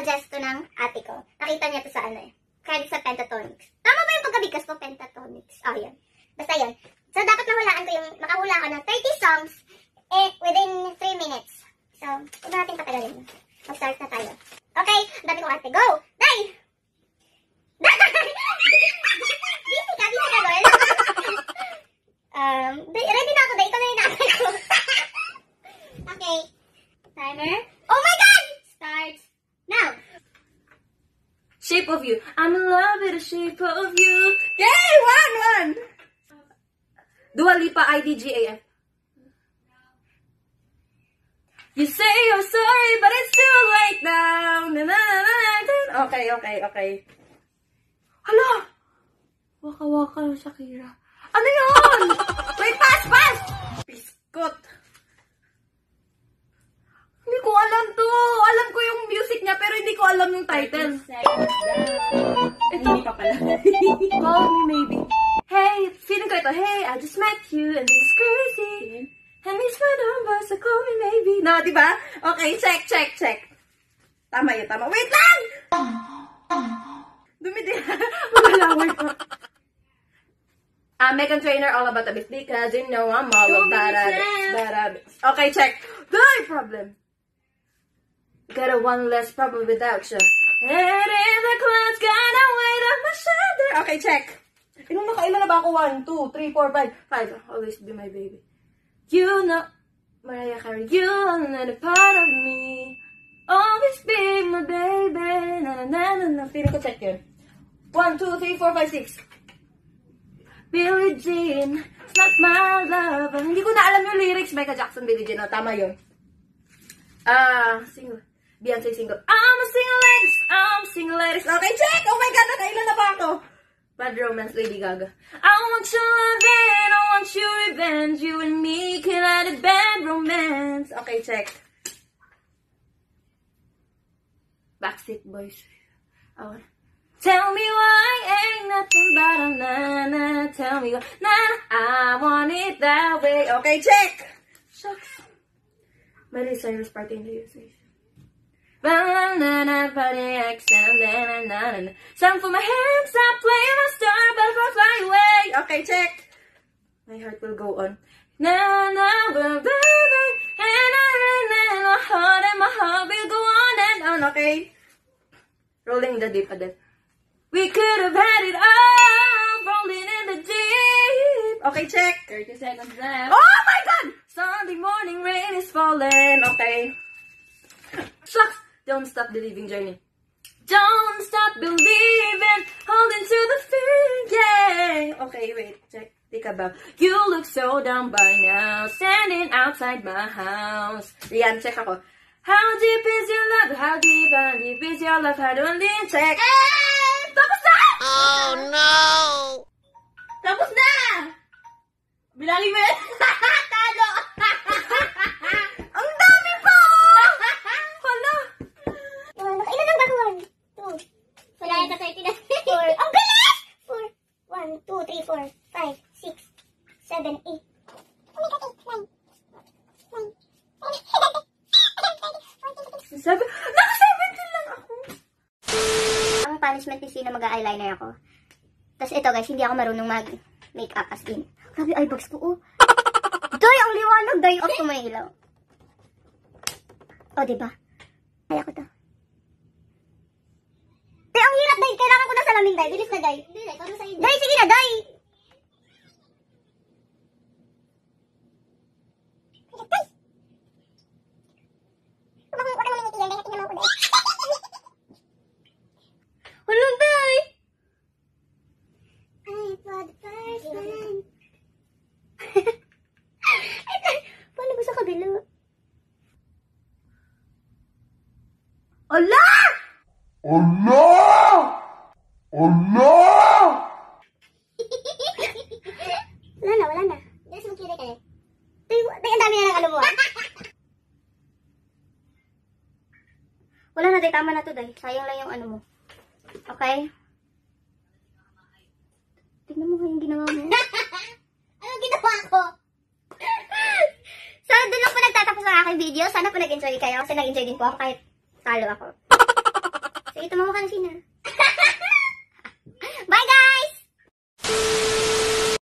suggest to ng ate ko. Nakita niya to sa ano eh. Credit sa pentatonics. Tama ba yung pagkabigkas ko? Pentatonics. Oh, yun. Basta yun. So, dapat mahulaan ko yung, makahula ko ng 30 songs eh, within 3 minutes. So, huwag natin patagalin. Mag-start na tayo. Okay, dati kong ate. Go! Dahil! um, ready na ako. Dahil ito na yung ko. okay. Timer. Oh my God! Shape of you. I'm in love with the shape of you. Yay! One, one! Dua Lipa, IDGAF. You say you're sorry, but it's too late now. Na, na, na, na. Okay, okay, okay. Hala! Waka-waka lang, Shakira. Ano yun? Wait, pass, pass! Biskot! yung title. Ito. pa pala. Call me maybe. Hey, feeling ko ito. Hey, I just met you and this is crazy. And this my number, so call me maybe. No, di ba? Okay, check, check, check. Tama yun, tama. Wait lang! Dumidi. Malaway pa. Uh, Megan Trainer, all about the because you know I'm all about it. Uh, okay, check. The problem. Got a one less problem without you. Head in the clouds, gotta wait on my shoulder. Okay, check. Ilang nakailan na ba ako? 1, 2, 3, 4, 5. 5. Always be my baby. You know, Mariah Carey, you are not a part of me. Always be my baby. Na na na na na. Feeling ko check yun. 1, 2, 3, 4, 5, 6. Billie Jean, it's not my love. Hindi ko na alam yung lyrics. Michael Jackson, Billie Jean. No, oh, tama yun. Ah, uh, single. Beyonce single. I'm a single ladies, I'm single ladies. Okay, check! Oh my God, nakailan na ba ako? Bad Romance, Lady Gaga. I want your revenge, I want your revenge. You and me can have a bad romance. Okay, check. Backseat Boys. I Tell me why ain't nothing but a na-na. Tell me why. Nah, I want it that way. Okay, check! Shucks. Miley Cyrus Party in the USA. Party action, Some for my hands up, play my star, but for fly away. Okay, check. My heart will go on. Na na na na na na na na. my heart, and my heart will go on and on. Okay. Rolling in the deep again. We could have had it all, rolling in the deep. Okay, check. 30 seconds left. Oh my God! Sunday morning rain is falling. Okay. Sucks. Don't stop believing journey. Don't stop believing, holding to the fear, yeah. Okay, wait, check. Think about, you look so down by now, standing outside my house. Rian, check ako. How deep is your love? How deep, how deep is your love? How do I check? Eh! Tapos na! Oh, no! Tapos na! Bilangin eh. mo 5, 6, 7, 8. Sabi, naka lang ako. Ang punishment ni Sina mag-eyeliner ako. Tapos ito guys, hindi ako marunong mag-makeup as in. Grabe, eye bags ko oh. Day, ang liwanag. Day, off ko may ilaw. Oh, diba? Kaya ko to. Day, ang hirap, Day. Kailangan ko na salamin, Day. Bilis na, Day. Day, sige na, Day. Allah! Allah! Allah! wala na, wala na. Diyos mo kiri ka eh. Tay, ang dami na lang ano mo wala na, day. Tama na to, day. Sayang lang yung ano mo. Okay? Tingnan mo yung ginawa mo. ano ginawa ko? Sana doon lang po nagtatapos ang aking video. Sana po nag-enjoy kayo. Kasi nag-enjoy din po ako kahit Talo ako. So, ito mo ka na sina.